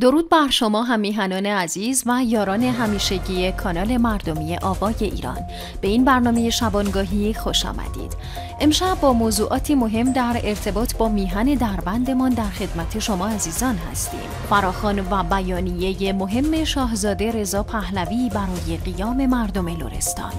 درود بر شما همیهنان عزیز و یاران همیشگی کانال مردمی آوای ایران به این برنامه شبانگاهی خوش آمدید امشب با موضوعاتی مهم در ارتباط با میهن دربندمان در خدمت شما عزیزان هستیم فراخان و بیانیه مهم شاهزاده رضا پهلوی برای قیام مردم لورستان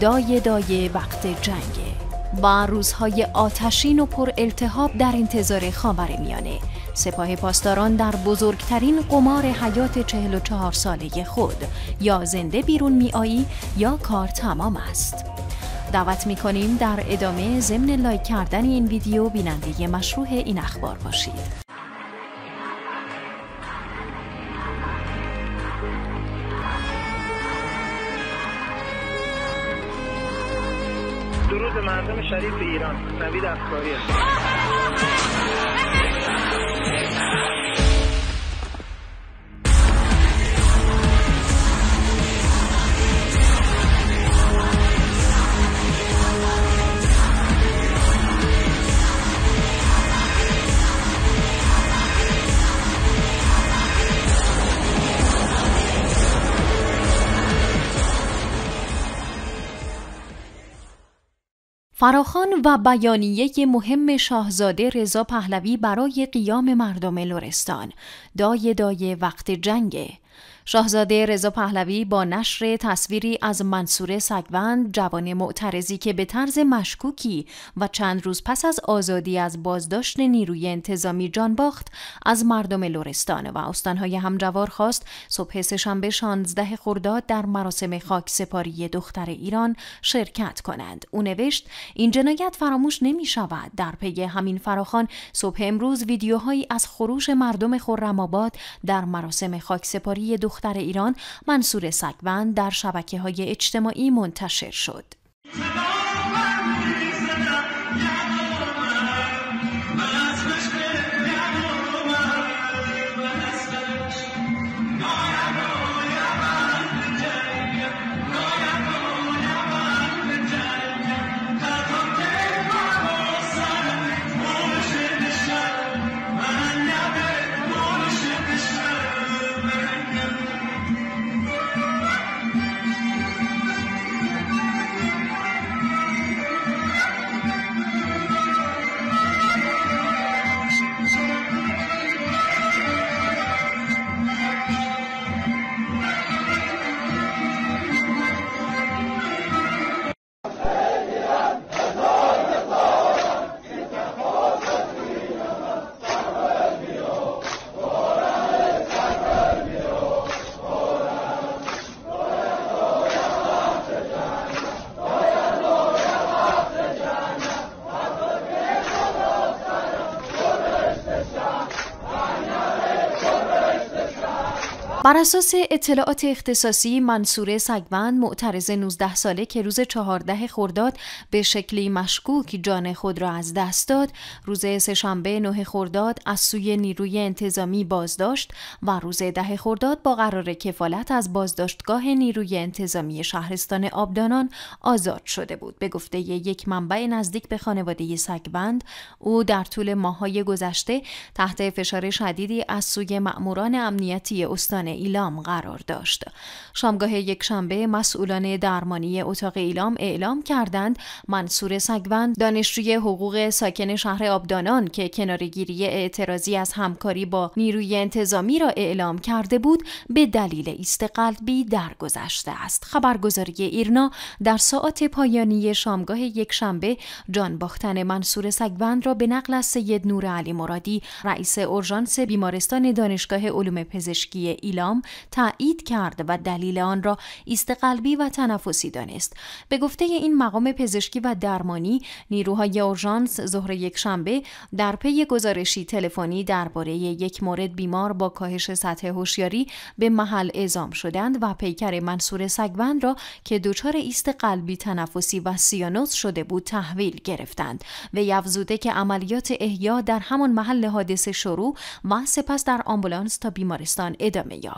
دای دای وقت جنگه و روزهای آتشین و پر التحاب در انتظار خاور میانه سپاه پاسداران در بزرگترین قمار حیات 44 ساله خود یا زنده بیرون آیی یا کار تمام است دعوت می کنیم در ادامه ضمن لایک کردن این ویدیو بیننده مشروع این اخبار باشید درود مردم شریف ایران نوید افکاری فراخان و بیانیه مهم شاهزاده رضا پهلوی برای قیام مردم لرستان دای دای وقت جنگه شاهزاده رضا پهلوی با نشر تصویری از منصور سگوند جوان معترضی که به طرز مشکوکی و چند روز پس از آزادی از بازداشت نیروی انتظامی جان باخت از مردم لورستان و استانهای همجوار خواست صبح سهشنبه 16 خرداد در مراسم خاک سپاری دختر ایران شرکت کنند او نوشت این جنایت فراموش نمی شود در پی همین فراخان صبح امروز ویدیوهایی از خروش مردم خرم‌آباد در مراسم خاک سپاری دختر دختر ایران منصور سگوند در شبکه های اجتماعی منتشر شد. بر اساس اطلاعات اختصاصی منصور سگوند معترض 19 ساله که روز 14 خرداد به شکلی مشکوک جان خود را از دست داد روز سهشنبه 9 خرداد از سوی نیروی انتظامی بازداشت و روز 10 خرداد با قرار کفالت از بازداشتگاه نیروی انتظامی شهرستان آبدانان آزاد شده بود به گفته یک منبع نزدیک به خانواده سگوند او در طول ماهای گذشته تحت فشار شدیدی از سوی مأموران امنیتی استان ایلام قرار داشت. شامگاه یکشنبه مسئولان درمانی اتاق ایلام اعلام کردند منصور سگوند دانشجوی حقوق ساکن شهر آبدانان که کنارگیری اعتراضی از همکاری با نیروی انتظامی را اعلام کرده بود به دلیل ایست قلبی درگذشته است. خبرگزاری ایرنا در ساعت پایانی شامگاه یکشنبه جان باختن منصور سگوند را به نقل از سید نور علی مرادی رئیس اورژانس بیمارستان دانشگاه علوم پزشکی ایلام تعیید تایید کرد و دلیل آن را ایست قلبی و تنفسی دانست به گفته این مقام پزشکی و درمانی نیروهای اورژانس ظهر یکشنبه در پی گزارشی تلفنی درباره یک مورد بیمار با کاهش سطح هوشیاری به محل اعزام شدند و پیکر منصور سگوند را که دچار ایست قلبی تنفسی و سیانوس شده بود تحویل گرفتند و یفزوده که عملیات احیا در همان محل حادثه شروع و سپس در آمبولانس تا بیمارستان ادامه یافت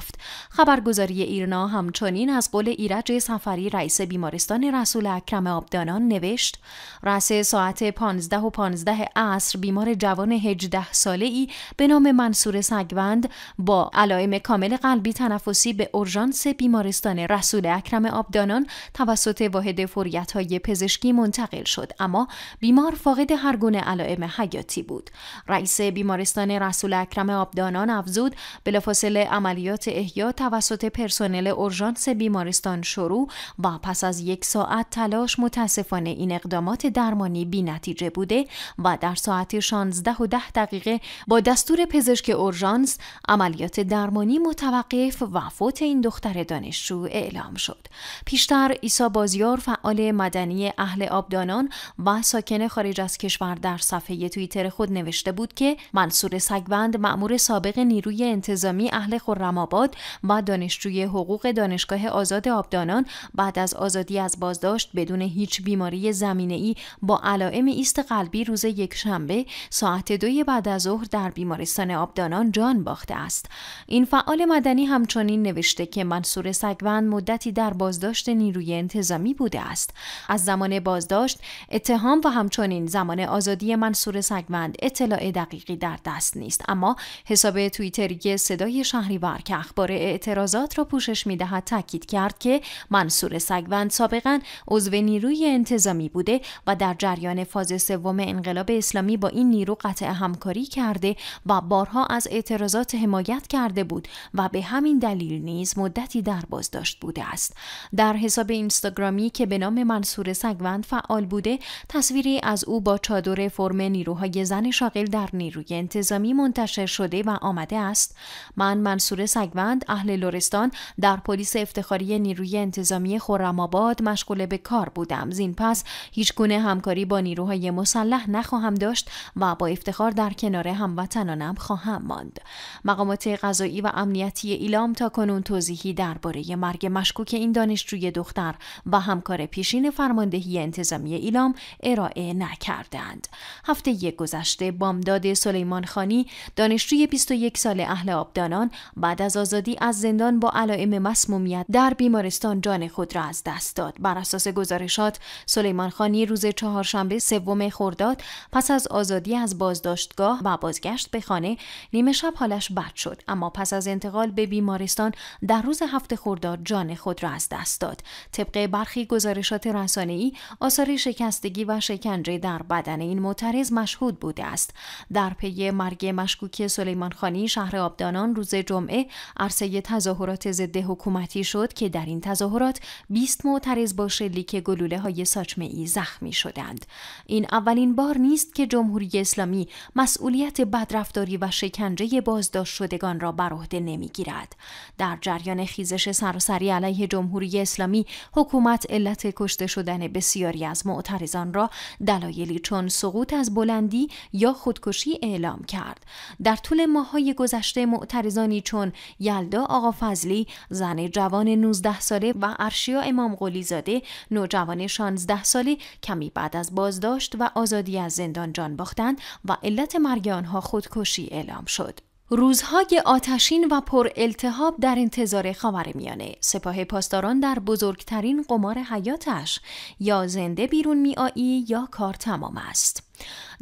خبرگزاری ایرنا همچنین از قول ایرج سفری رئیس بیمارستان رسول اکرم آبدانان نوشت رس ساعت 15 و 15 عصر بیمار جوان 18 ساله ای به نام منصور سگوند با علائم کامل قلبی تنفسی به اورژانس بیمارستان رسول اکرم آبدانان توسط واحد فوریت های پزشکی منتقل شد اما بیمار فاقد هر گونه علائم حیاتی بود رئیس بیمارستان رسول اکرم آبدانان افزود بلافاصله عملیات احیا توسط پرسنل اورژانس بیمارستان شروع و پس از یک ساعت تلاش متاسفانه این اقدامات درمانی بینتیجه بوده و در ساعت 16 و 10 دقیقه با دستور پزشک اورژانس عملیات درمانی متوقف و فوت این دختر دانشجو اعلام شد. پیشتر عیسی بازیار فعال مدنی اهل آبدانان و ساکن خارج از کشور در صفحه توییتر خود نوشته بود که منصور سگوند مأمور سابق نیروی انتظامی اهل خرم‌آباد و دانشجوی حقوق دانشگاه آزاد آبدانان بعد از آزادی از بازداشت بدون هیچ بیماری ای با علائم ایست قلبی روز شنبه ساعت دوی بعد از ظهر در بیمارستان آبدانان جان باخته است این فعال مدنی همچنین نوشته که منصور سگوند مدتی در بازداشت نیروی انتظامی بوده است از زمان بازداشت اتهام و همچنین زمان آزادی منصور سگوند اطلاع دقیقی در دست نیست اما حساب توییتری صدای شهریور اخبار اعتراضات را پوشش می دهد تاکید کرد که منصور سگوند سابقا عضو نیروی انتظامی بوده و در جریان فاز سوم انقلاب اسلامی با این نیرو قطع همکاری کرده و بارها از اعتراضات حمایت کرده بود و به همین دلیل نیز مدتی در بازداشت بوده است در حساب اینستاگرامی که به نام منصور سگوند فعال بوده تصویری از او با چادر فرم نیروهای زن شاغل در نیروی انتظامی منتشر شده و آمده است من منصور سگوند اهل لرستان در پلیس افتخاری نیروی انتظامی خرم‌آباد مشغول به کار بودم زین پس هیچ گونه همکاری با نیروهای مسلح نخواهم داشت و با افتخار در کنار هموطنانم خواهم ماند مقامات قضایی و امنیتی ایلام تا کنون توضیحی درباره مرگ مشکوک این دانشجوی دختر و همکار پیشین فرماندهی انتظامی ایلام ارائه نکردند هفته یک گذشته بامداد سلیمان خانی دانشجوی 21 ساله اهل آبدانان بعد از آزادی از زندان با علائم مسمومیت در بیمارستان جان خود را از دست داد بر اساس گزارشات سلیمان خانی روز چهارشنبه سوم خرداد پس از آزادی از بازداشتگاه و بازگشت به خانه نیمه شب حالش بد شد اما پس از انتقال به بیمارستان در روز هفت خرداد جان خود را از دست داد طبق برخی گزارشات رسانه‌ای آثار شکستگی و شکنجه در بدن این معترض مشهود بوده است در پی مرگ مشکوک سلیمان خانی شهر آبدانان روز جمعه عرصه تظاهرات ضد حکومتی شد که در این تظاهرات 20 معترض با شلیک گلوله های ساچمه ای زخمی شدند این اولین بار نیست که جمهوری اسلامی مسئولیت بدرفتاری و شکنجه بازداشت شدگان را بر عهده نمیگیرد در جریان خیزش سراسری علیه جمهوری اسلامی حکومت علت کشته شدن بسیاری از معترضان را دلایلی چون سقوط از بلندی یا خودکشی اعلام کرد در طول ماه‌های گذشته معترضانی چون یلدا آقا فضلی زن جوان 19 ساله و ارشیا امام قلی زاده نوجوان 16 ساله کمی بعد از بازداشت و آزادی از زندان جان باختند و علت مرگ آنها خودکشی اعلام شد. روزهای آتشین و پر التحاب در انتظار میانه سپاه پاسداران در بزرگترین قمار حیاتش یا زنده بیرون آیی یا کار تمام است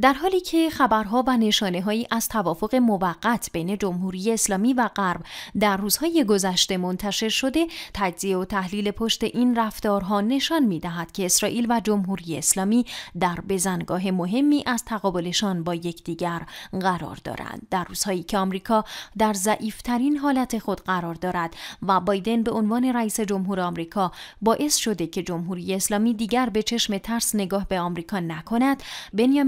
در حالی که خبرها و نشانه هایی از توافق موقت بین جمهوری اسلامی و غرب در روزهای گذشته منتشر شده تجزیه و تحلیل پشت این رفتارها نشان می دهد که اسرائیل و جمهوری اسلامی در بزنگاه مهمی از تقابلشان با یکدیگر قرار دارند در روزهایی که آمریکا در ضعیفترین حالت خود قرار دارد و بایدن به عنوان رئیس جمهور آمریکا باعث شده که جمهوری اسلامی دیگر به چشم ترس نگاه به آمریکا نکند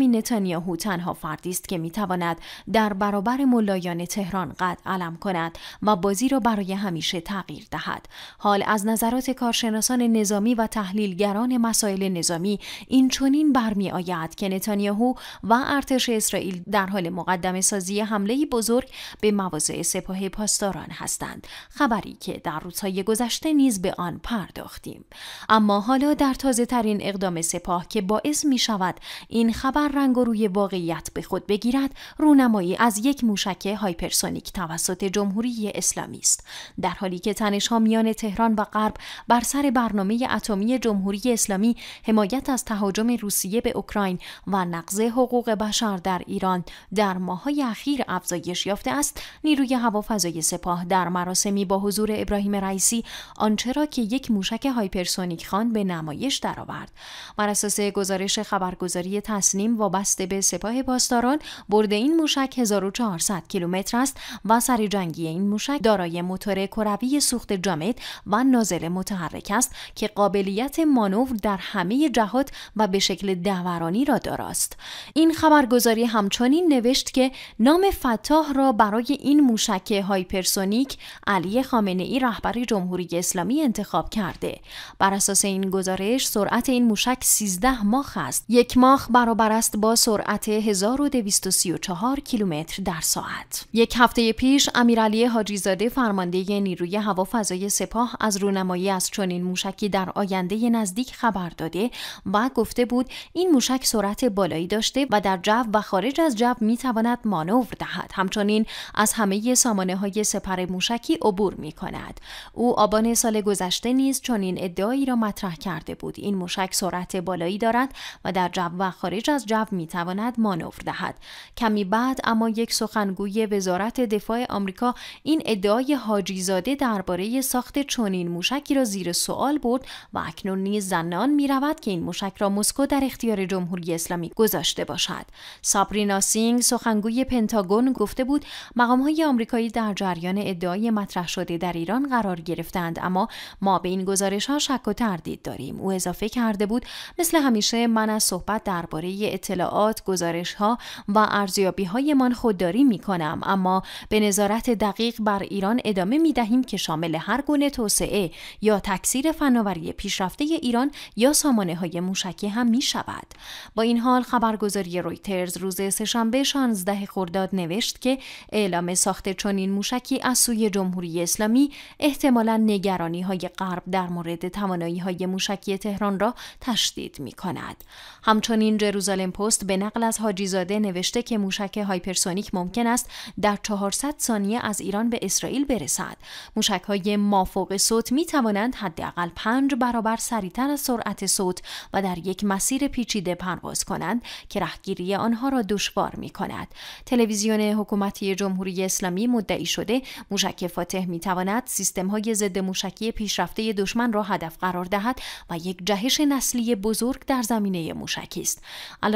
نتانیاهو تنها فردی است که میتواند در برابر ملایان تهران قد علم کند و بازی را برای همیشه تغییر دهد حال از نظرات کارشناسان نظامی و تحلیلگران مسائل نظامی این چنین برمیآید که نتانیاهو و ارتش اسرائیل در حال مقدم سازی حمله بزرگ به مواضع سپاه پاسداران هستند خبری که در روزهای گذشته نیز به آن پرداختیم اما حالا در تازه ترین اقدام سپاه که باعث می شود این خبر رنگ روی واقعیت به خود بگیرد رونمایی از یک موشک هایپرسونیک توسط جمهوری اسلامی است در حالی که تنشها میان تهران و غرب بر سر برنامه اتمی جمهوری اسلامی حمایت از تهاجم روسیه به اوکراین و نقض حقوق بشر در ایران در ماههای اخیر افزایش یافته است نیروی هوافضای سپاه در مراسمی با حضور ابراهیم رئیسی آنچه را که یک موشک هایپرسونیک خان به نمایش درآورد بر اساس گزارش خبرگزاری تسنیم وابسته به سپاه پاسداران برده این موشک 1400 کیلومتر است و سر جنگی این موشک دارای موتور کروی سوخت جامد و نازل متحرک است که قابلیت مانور در همه جهات و به شکل دورانی را داراست این خبرگزاری همچنین نوشت که نام فتاح را برای این موشک هایپرسونیک علی خامنه ای رهبر جمهوری اسلامی انتخاب کرده بر اساس این گزارش سرعت این موشک 13 ماخ است یک ماخ برابر با سرعت 1234 کیلومتر در ساعت. یک هفته پیش امیرعلی حاجیزاده فرمانده نیروی هوافضای سپاه از رونمایی از چنین موشکی در آینده نزدیک خبر داده و گفته بود این موشک سرعت بالایی داشته و در جو و خارج از جو می تواند مانور دهد. همچنین از همه سامانه های سپر موشکی عبور می کند. او آبان سال گذشته نیز چنین ادعایی را مطرح کرده بود. این موشک سرعت بالایی دارد و در جو و خارج از جو جو می تواند مانور دهد کمی بعد اما یک سخنگوی وزارت دفاع آمریکا این ادعای حاجی زاده درباره ساخت چنین موشکی را زیر سوال برد و اکنون نیز زنان می رود که این موشک را مسکو در اختیار جمهوری اسلامی گذاشته باشد سابرینا سینگ سخنگوی پنتاگون گفته بود مقام های آمریکایی در جریان ادعای مطرح شده در ایران قرار گرفتند اما ما به این گزارش ها شک و تردید داریم او اضافه کرده بود مثل همیشه من از صحبت درباره اطلاعات، گزارش ها و ارزیابی های من خودداری می کنم اما به نظارت دقیق بر ایران ادامه می دهیم که شامل هر گونه توسعه یا تکثیر فناوری پیشرفته ایران یا سامانه های موشکی هم می شود. با این حال خبرگزاری رویترز روز سهشنبه 16 خرداد نوشت که اعلام ساخت چنین موشکی از سوی جمهوری اسلامی احتمالا نگرانی های غرب در مورد توانایی های موشکی تهران را تشدید می کند. همچنین جروزالم واشنگتن پست به نقل از حاجی زاده نوشته که موشک هایپرسونیک ممکن است در 400 ثانیه از ایران به اسرائیل برسد. موشک های مافوق صوت می توانند حداقل 5 برابر سریعتر از سرعت صوت و در یک مسیر پیچیده پرواز کنند که رهگیری آنها را دشوار می کند. تلویزیون حکومتی جمهوری اسلامی مدعی شده موشک فاتح می تواند سیستم های ضد موشکی پیشرفته دشمن را هدف قرار دهد و یک جهش نسلی بزرگ در زمینه موشکی است.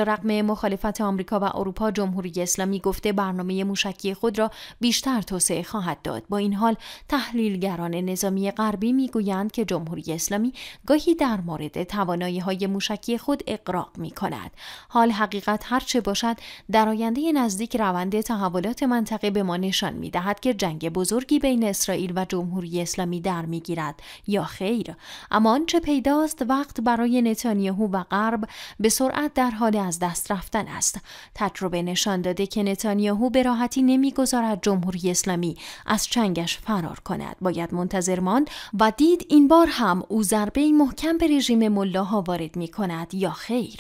رقم مخالفت آمریکا و اروپا جمهوری اسلامی گفته برنامه موشکی خود را بیشتر توسعه خواهد داد با این حال تحلیلگران نظامی غربی میگویند که جمهوری اسلامی گاهی در مورد توانایی های موشکی خود اقراق می کند حال حقیقت چه باشد در آینده نزدیک روند تحولات منطقه به ما نشان می دهد که جنگ بزرگی بین اسرائیل و جمهوری اسلامی در می گیرد یا خیر اما آنچه پیداست وقت برای نتانیاهو و غرب به سرعت در حال از دست رفتن است تجربه نشان داده که نتانیاهو به راحتی نمیگذارد جمهوری اسلامی از چنگش فرار کند باید منتظر ماند و دید این بار هم او ضربه محکم به رژیم ملاها وارد می کند یا خیر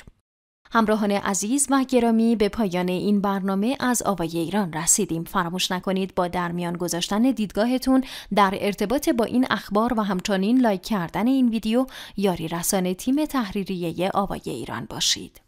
همراهان عزیز و گرامی به پایان این برنامه از آوای ایران رسیدیم فراموش نکنید با درمیان گذاشتن دیدگاهتون در ارتباط با این اخبار و همچنین لایک کردن این ویدیو یاری رسانه تیم تحریریه آوای ایران باشید